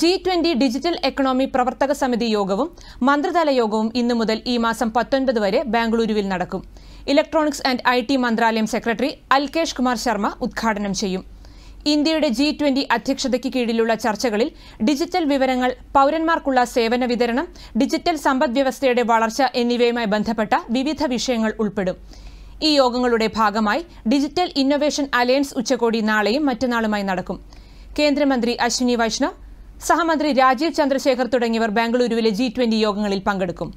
G twenty digital economy പ്രവർത്തക സമിതി യോഗവും മന്ത്രിതല യോഗവും ഇന്നു മുതൽ ഈ മാസം പത്തൊൻപത് വരെ ബാംഗ്ലൂരുവിൽ നടക്കും ഇലക്ട്രോണിക്സ് ആൻഡ് ഐ ടി മന്ത്രാലയം സെക്രട്ടറി അൽകേഷ് കുമാർ ശർമ്മ ഉദ്ഘാടനം ചെയ്യും ഇന്ത്യയുടെ ജി ട്വന്റി അധ്യക്ഷതയ്ക്ക് കീഴിലുള്ള ചർച്ചകളിൽ ഡിജിറ്റൽ വിവരങ്ങൾ പൗരന്മാർക്കുള്ള സേവന വിതരണം ഡിജിറ്റൽ സമ്പദ്വ്യവസ്ഥയുടെ വളർച്ച എന്നിവയുമായി ബന്ധപ്പെട്ട വിവിധ വിഷയങ്ങൾ ഉൾപ്പെടും ഈ യോഗങ്ങളുടെ ഭാഗമായി ഡിജിറ്റൽ ഇന്നൊവേഷൻ അലയൻസ് ഉച്ചകോടി നാളെയും മറ്റന്നാളുമായി നടക്കും കേന്ദ്രമന്ത്രി അശ്വിനി വൈഷ്ണവ് സഹമന്ത്രി രാജീവ് ചന്ദ്രശേഖർ തുടങ്ങിയവർ ബംഗളൂരുവിലെ ജി യോഗങ്ങളിൽ പങ്കെടുക്കും